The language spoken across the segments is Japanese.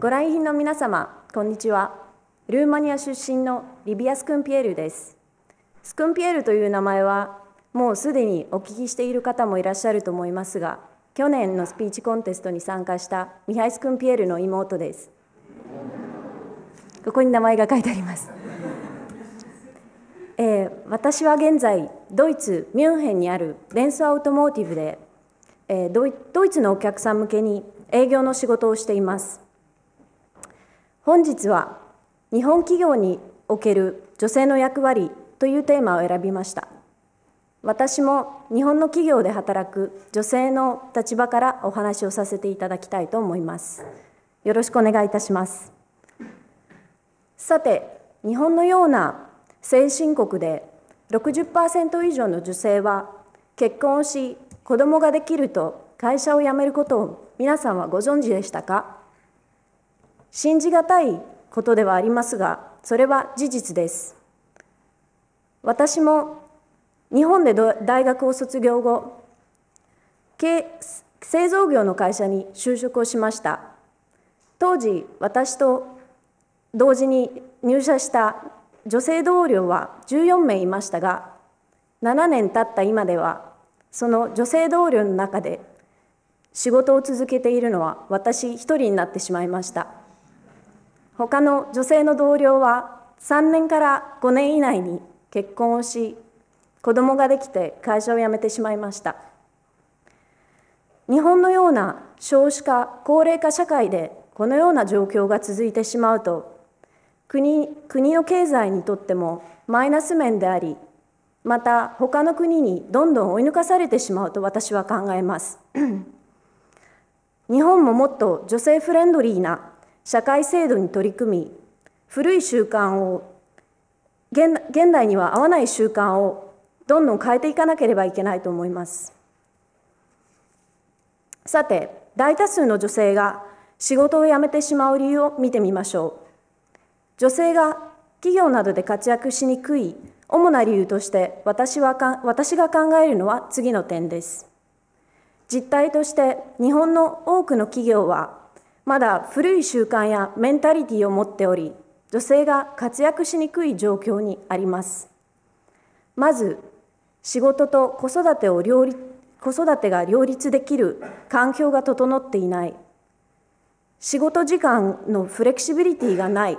ご来賓の皆様、こんにちは。ルーマニア出身のリビア・スクンピエールです。スクンピエールという名前は、もうすでにお聞きしている方もいらっしゃると思いますが、去年のスピーチコンテストに参加したミハイ・スクンピエールの妹です。ここに名前が書いてあります。えー、私は現在、ドイツ・ミュンヘンにあるレンスアウトモーティブで、えー、ドイツのお客さん向けに営業の仕事をしています。本日は日本企業における女性の役割というテーマを選びました私も日本の企業で働く女性の立場からお話をさせていただきたいと思いますよろしくお願いいたしますさて日本のような先進国で60%以上の女性は結婚をし子供ができると会社を辞めることを皆さんはご存知でしたか信じがたいことではありますがそれは事実です私も日本で大学を卒業後製造業の会社に就職をしました当時私と同時に入社した女性同僚は14名いましたが7年経った今ではその女性同僚の中で仕事を続けているのは私一人になってしまいました他の女性の同僚は3年から5年以内に結婚をし子供ができて会社を辞めてしまいました日本のような少子化高齢化社会でこのような状況が続いてしまうと国国の経済にとってもマイナス面でありまた他の国にどんどん追い抜かされてしまうと私は考えます日本ももっと女性フレンドリーな社会制度に取り組み古い習慣を現現代には合わない習慣をどんどん変えていかなければいけないと思いますさて大多数の女性が仕事を辞めてしまう理由を見てみましょう女性が企業などで活躍しにくい主な理由として私はか私が考えるのは次の点です実態として日本の多くの企業はまだ古い習慣やメンタリティを持っており、女性が活躍しにくい状況にあります。まず、仕事と子育てを両立子育てが両立できる環境が整っていない、仕事時間のフレキシビリティがない、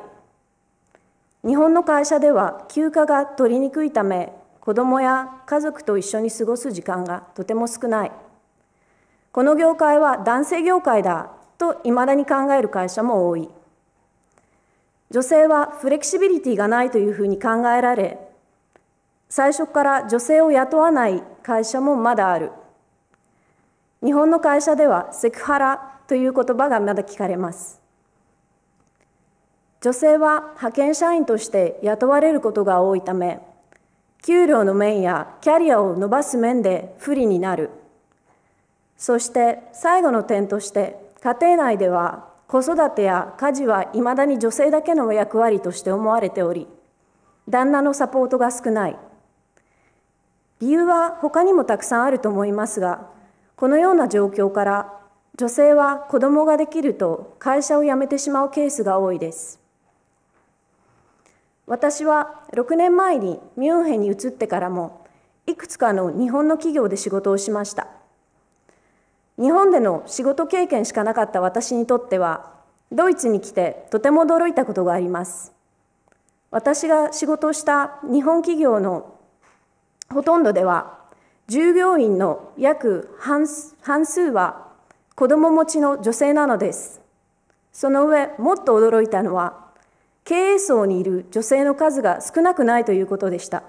日本の会社では休暇が取りにくいため、子どもや家族と一緒に過ごす時間がとても少ない。この業界は男性業界だといまだに考える会社も多い女性はフレキシビリティがないというふうに考えられ最初から女性を雇わない会社もまだある日本の会社ではセクハラという言葉がまだ聞かれます女性は派遣社員として雇われることが多いため給料の面やキャリアを伸ばす面で不利になるそして最後の点として家庭内では子育てや家事はいまだに女性だけの役割として思われており旦那のサポートが少ない理由は他にもたくさんあると思いますがこのような状況から女性は子供ができると会社を辞めてしまうケースが多いです私は6年前にミュンヘンに移ってからもいくつかの日本の企業で仕事をしました日本での仕事経験しかなかった私にとってはドイツに来てとても驚いたことがあります私が仕事した日本企業のほとんどでは従業員の約半数は子供持ちの女性なのですその上もっと驚いたのは経営層にいる女性の数が少なくないということでした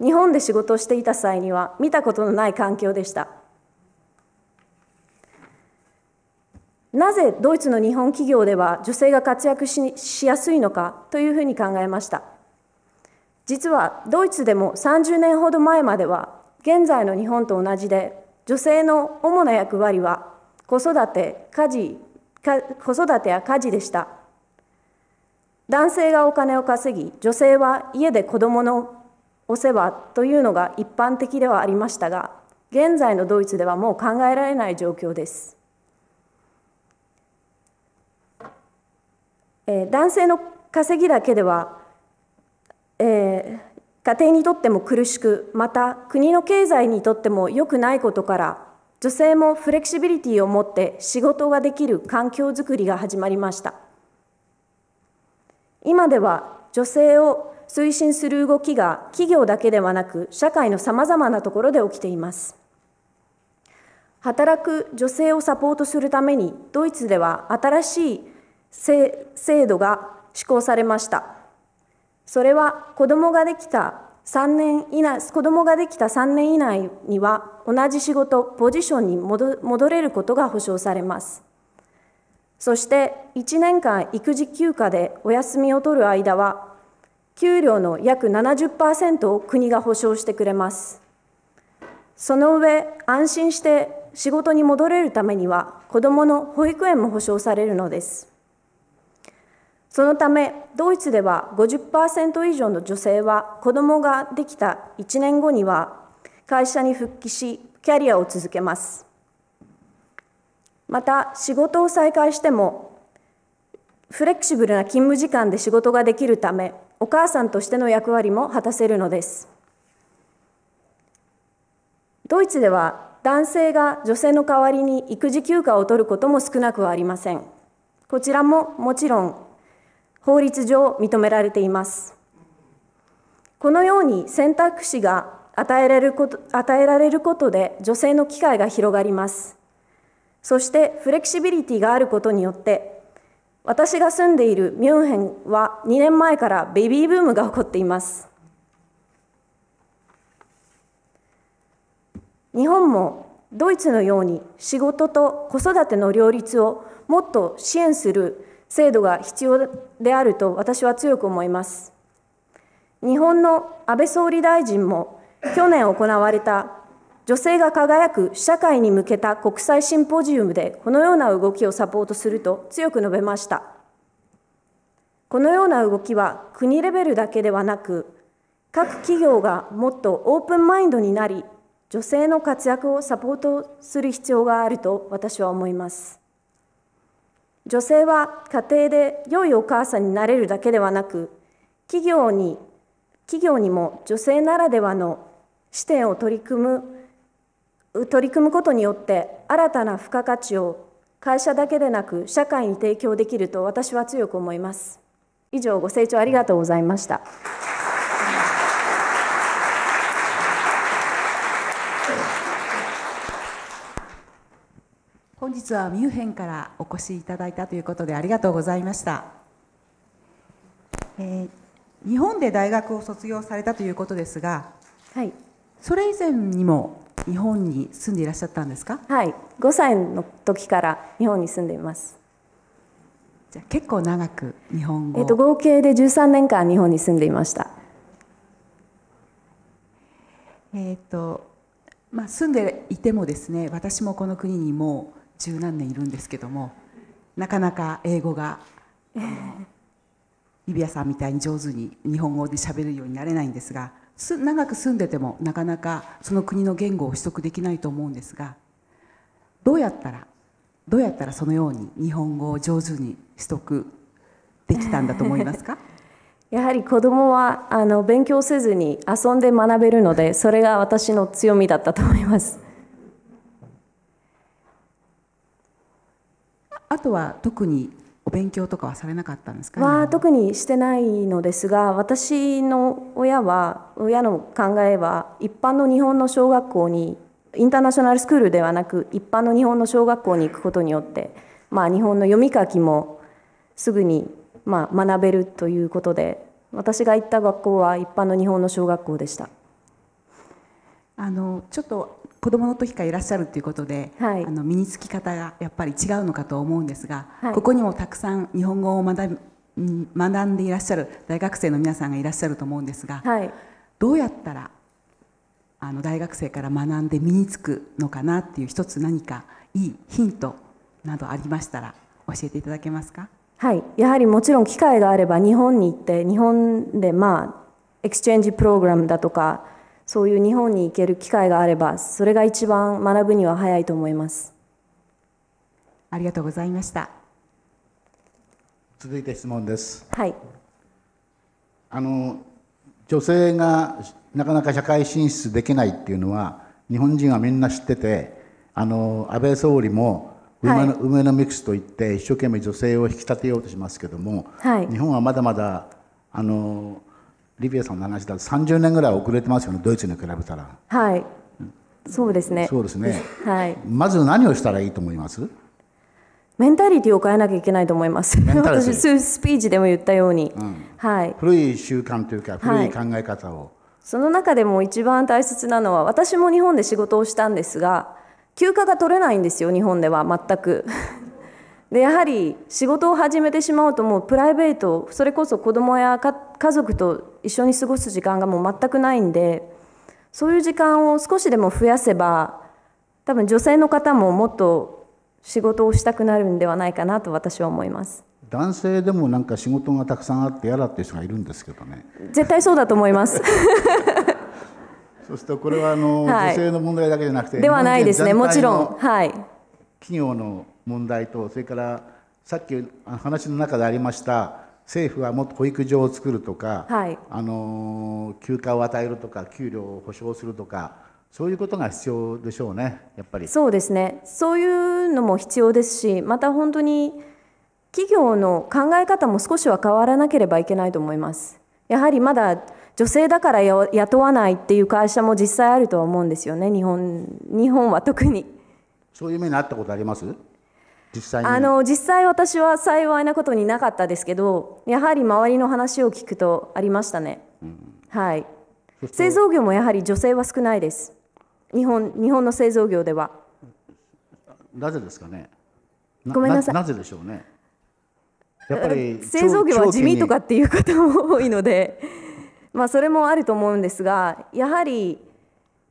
日本で仕事をしていた際には見たことのない環境でしたなぜドイツの日本企業では女性が活躍しやすいのかというふうに考えました実はドイツでも30年ほど前までは現在の日本と同じで女性の主な役割は子育て家事子育てや家事でした男性がお金を稼ぎ女性は家で子どものお世話というのが一般的ではありましたが現在のドイツではもう考えられない状況ですえー、男性の稼ぎだけでは、えー、家庭にとっても苦しくまた国の経済にとっても良くないことから女性もフレキシビリティを持って仕事ができる環境づくりが始まりました今では女性を推進する動きが企業だけではなく社会のさまざまなところで起きています働く女性をサポートするためにドイツでは新しい制度が施行されました。それは子どもができた3年以内、子どもができた3年以内には同じ仕事、ポジションに戻れることが保障されます。そして1年間育児休暇でお休みを取る間は、給料の約70%を国が保障してくれます。その上、安心して仕事に戻れるためには、子どもの保育園も保障されるのです。そのためドイツでは50%以上の女性は子供ができた1年後には会社に復帰しキャリアを続けますまた仕事を再開してもフレキシブルな勤務時間で仕事ができるためお母さんとしての役割も果たせるのですドイツでは男性が女性の代わりに育児休暇を取ることも少なくはありませんこちらももちろん法律上認められています。このように選択肢が与えられること与えられることで女性の機会が広がります。そしてフレキシビリティがあることによって私が住んでいるミュンヘンは2年前からベビーブームが起こっています。日本もドイツのように仕事と子育ての両立をもっと支援する制度が必要であると私は強く思います。日本の安倍総理大臣も去年行われた女性が輝く社会に向けた国際シンポジウムでこのような動きをサポートすると強く述べました。このような動きは国レベルだけではなく各企業がもっとオープンマインドになり女性の活躍をサポートする必要があると私は思います。女性は家庭で良いお母さんになれるだけではなく企業に企業にも女性ならではの視点を取り組む取り組むことによって新たな付加価値を会社だけでなく社会に提供できると私は強く思います。以上ご清聴ありがとうございました。日はミュンヘンからお越しいただいたということでありがとうございました、えー、日本で大学を卒業されたということですが、はい、それ以前にも日本に住んでいらっしゃったんですかはい5歳の時から日本に住んでいますじゃ結構長く日本えーと、合計で13年間日本に住んでいましたえっ、ー、とまあ、住んでいてもですね私もこの国にも十何年いるんですけどもなかなか英語が、えー、指輪さんみたいに上手に日本語でしゃべるようになれないんですが長く住んでてもなかなかその国の言語を取得できないと思うんですがどうやったらどうやったらそのように日本語を上手に取得できたんだと思いますか やはり子どもはあの勉強せずに遊んで学べるのでそれが私の強みだったと思います。あとは特にお勉強とかはされなかったんですか、ね、は特にしてないのですが私の親は親の考えは一般の日本の小学校にインターナショナルスクールではなく一般の日本の小学校に行くことによって、まあ、日本の読み書きもすぐに、まあ、学べるということで私が行った学校は一般の日本の小学校でした。あのちょっと子供の時からいらっしゃるということで、はい、あの身につき方がやっぱり違うのかと思うんですが、はい、ここにもたくさん日本語を学学んでいらっしゃる大学生の皆さんがいらっしゃると思うんですが、はい、どうやったらあの大学生から学んで身につくのかなっていう一つ何かいいヒントなどありましたら教えていただけますかはいやはりもちろん機会があれば日本に行って日本でまあエクスチェンジプログラムだとかそういう日本に行ける機会があればそれが一番学ぶには早いと思いますありがとうございました続いて質問ですはいあの女性がなかなか社会進出できないっていうのは日本人はみんな知っててあの安倍総理も梅の,、はい、梅のミックスといって一生懸命女性を引き立てようとしますけども、はい、日本はまだまだあのリビアさんの話だと30年ぐらい遅れてますよねドイツに比べたらはいそうですねそうですね、はい、まず何をしたらいいと思いますメンタリティを変えなきゃいけないと思います。私、スピーチでも言ったように、うん、はい、古い習慣というか、古い考え方を、はい、その中でも一番大切なのは、私も日本で仕事をしたんですが、休暇が取れないんですよ、日本では全く。でやはり仕事を始めてしまうともうプライベートそれこそ子供や家族と一緒に過ごす時間がもう全くないんでそういう時間を少しでも増やせば多分女性の方ももっと仕事をしたくなるんではないかなと私は思います男性でもなんか仕事がたくさんあって嫌だっていう人がいるんですけどね絶対そうだと思います そうするとこれはあの、はい、女性の問題だけじゃなくてではないですねもちろんはい企業の問題とそれからさっき話の中でありました政府はもっと保育所を作るとか、はい、あの休暇を与えるとか給料を保障するとかそういうことが必要でしょうねやっぱりそうですねそういうのも必要ですしまた本当に企業の考え方も少しは変わらなければいけないと思いますやはりまだ女性だから雇わないっていう会社も実際あるとは思うんですよね日本日本は特にそういう目にあったことあります実際あの実際私は幸いなことになかったですけどやはり周りの話を聞くとありましたね、うん、はい製造業もやはり女性は少ないです日本日本の製造業ではなぜですかねごめんなさいなぜでしょうねやっぱり製造業は地味とかっていう方も多いのでまあそれもあると思うんですがやはり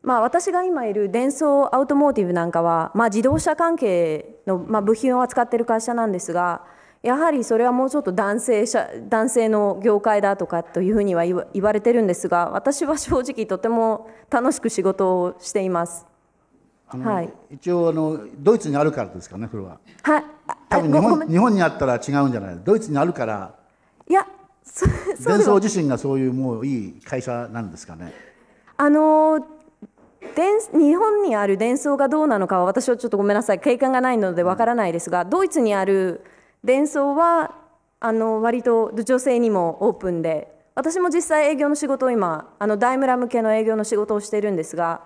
まあ、私が今いる電装アウトモーティブなんかは、まあ、自動車関係の、まあ、部品を扱っている会社なんですがやはりそれはもうちょっと男性社男性の業界だとかというふうには言われてるんですが私は正直とても楽しく仕事をしています。はい、一応あのドイツにあるからですかねそれは。はい。多分日本日本にあったら違うんじゃないドイツにあるから。いやそ そ伝送自身がそういうもういい会社なんですかね。あの日本にある伝送がどうなのかは私はちょっとごめんなさい景観がないのでわからないですがドイツにある伝送はあの割と女性にもオープンで私も実際営業の仕事を今あの大村向けの営業の仕事をしているんですが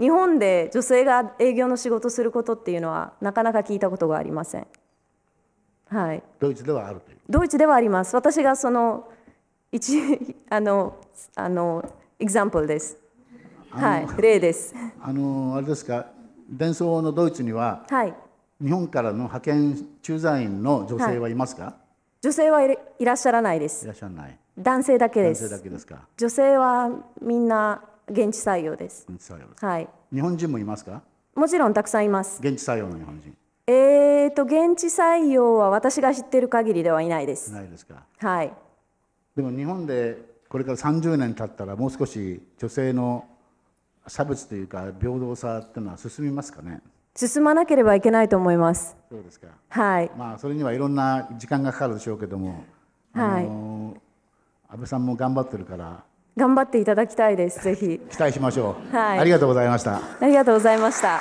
日本で女性が営業の仕事することっていうのはなかなか聞いたことがありません。はい、ドイツではあるというドイツではあります私がその一あのあのエグザンプルですはい、例です。あのあれですか、伝送のドイツには、はい、日本からの派遣駐在員の女性はいますか？はい、女性はいらっしゃらないです。いらっしゃらない。男性だけです。男性だけですか。女性はみんな現地採用です。現地採用です。はい。日本人もいますか？もちろんたくさんいます。現地採用の日本人。えーと現地採用は私が知ってる限りではいないです。ないですか。はい。でも日本でこれから30年経ったらもう少し女性の差別というか平等さっていうのは進みますかね進まなければいけないと思いますそうですかはいまあそれにはいろんな時間がかかるでしょうけどもはい安倍さんも頑張ってるから頑張っていただきたいですぜひ 期待しましょう、はい、ありがとうございましたありがとうございました